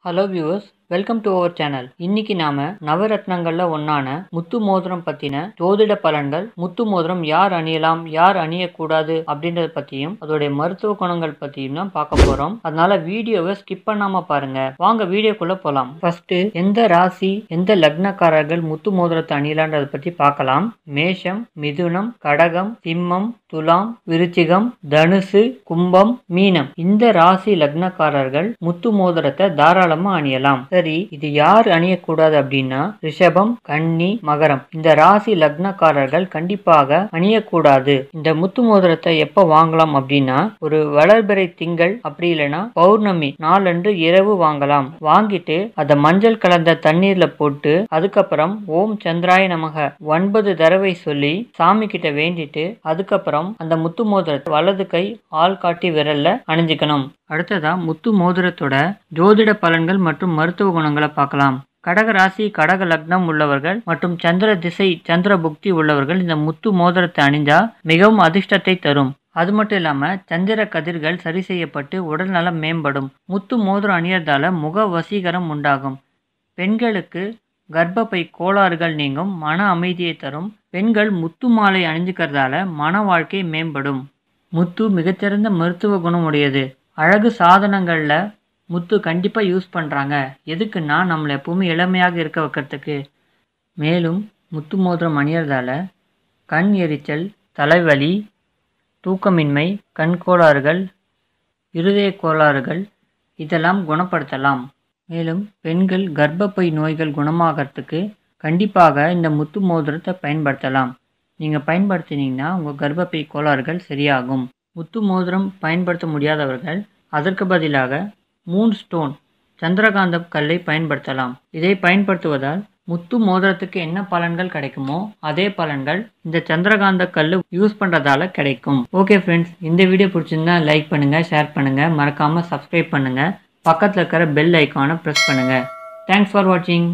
Hello viewers, welcome to our channel இன்னைக்கு நாம நவரத்னங்கள்ல ஒன்னான முத்து மோதிரம் பத்தின ஜோதிட பலன்கள் முத்து மோதிரம் யார் அணியலாம் யார் அணியக்கூடாது அப்படின்றத பத்தியும் அதோடைய மருத்துவ குணங்கள் பத்தியும் தான் பார்க்க போறோம் அதனால வீடியோவை ஸ்கிப் பண்ணாம பாருங்க வாங்க வீடியோக்குள்ள போலாம் ஃபர்ஸ்ட் எந்த ராசி எந்த லக்னக்காரர்கள் முத்து மோதிரத்தை அணியலான்றத பத்தி பார்க்கலாம் மேஷம் மிதுனம் கடகம் சிம்மம் துலாம் விருச்சிகம் தனுசு கும்பம் மீனம் இந்த ராசி லக்னக்காரர்கள் முத்து மோதிரத்தை தாராளமா அணியலாம் சரி இது யார் அணியக்கூடாது அப்படின்னா ரிஷபம் கன்னி மகரம் இந்த ராசி லக்னக்காரர்கள் கண்டிப்பாக அணியக்கூடாது இந்த முத்து மோதிரத்தை எப்ப வாங்கலாம் அப்படின்னா ஒரு வளர்பிறை திங்கள் அப்படி இல்லைன்னா பௌர்ணமி நாளன்று இரவு வாங்கலாம் வாங்கிட்டு அதை மஞ்சள் கலந்த தண்ணீர்ல போட்டு அதுக்கப்புறம் ஓம் சந்திராய நமக ஒன்பது தடவை சொல்லி சாமி கிட்ட வேண்டிட்டு அதுக்கப்புறம் அந்த முத்து மோதிரத்தை வலது கை ஆள் காட்டி விரல்ல அணிஞ்சுக்கணும் அடுத்ததாக முத்து மோதிரத்தோட ஜோதிட பலன்கள் மற்றும் மருத்துவ குணங்களை பார்க்கலாம் கடக ராசி கடக லக்னம் உள்ளவர்கள் மற்றும் சந்திர திசை சந்திர புக்தி உள்ளவர்கள் இந்த முத்து மோதிரத்தை அணிந்தா மிகவும் அதிர்ஷ்டத்தை தரும் அது மட்டும் இல்லாமல் சந்திர கதிர்கள் சரி செய்யப்பட்டு உடல் நலம் மேம்படும் முத்து மோதிரம் அணியறதால முக வசீகரம் உண்டாகும் பெண்களுக்கு கர்ப்பப்பை கோளாறுகள் நீங்கும் மன அமைதியை தரும் பெண்கள் முத்து மாலை அணிஞ்சுக்கிறதால மன வாழ்க்கை மேம்படும் முத்து மிகச்சிறந்த மருத்துவ குணம் உடையது அழகு சாதனங்களில் முத்து கண்டிப்பாக யூஸ் பண்ணுறாங்க எதுக்குன்னா நம்மளை எப்பவுமே இளமையாக இருக்க வைக்கிறதுக்கு மேலும் முத்து மோதிரம் அணியறதால கண் எரிச்சல் தலைவலி தூக்கமின்மை கண் கோளாறுகள் இருதய கோளாறுகள் இதெல்லாம் குணப்படுத்தலாம் மேலும் பெண்கள் கர்ப்பப்பை நோய்கள் குணமாகறதுக்கு கண்டிப்பாக இந்த முத்து மோதிரத்தை பயன்படுத்தலாம் நீங்கள் பயன்படுத்தினீங்கன்னா உங்கள் கர்ப்பப்பை கோளாறுகள் சரியாகும் முத்து மோதிரம் பயன்படுத்த முடியாதவர்கள் அதற்கு பதிலாக மூன் ஸ்டோன் சந்திரகாந்தம் கல்லை பயன்படுத்தலாம் இதை பயன்படுத்துவதால் முத்து மோதிரத்துக்கு என்ன பலன்கள் கிடைக்குமோ அதே பலன்கள் இந்த சந்திரகாந்த கல் யூஸ் பண்ணுறதால கிடைக்கும் ஓகே ஃப்ரெண்ட்ஸ் இந்த வீடியோ பிடிச்சிருந்தா லைக் பண்ணுங்கள் ஷேர் பண்ணுங்கள் மறக்காமல் சப்ஸ்கிரைப் பண்ணுங்கள் பக்கத்தில் இருக்கிற பெல் ஐக்கானை ப்ரெஸ் பண்ணுங்கள் தேங்க்ஸ் ஃபார் வாட்சிங்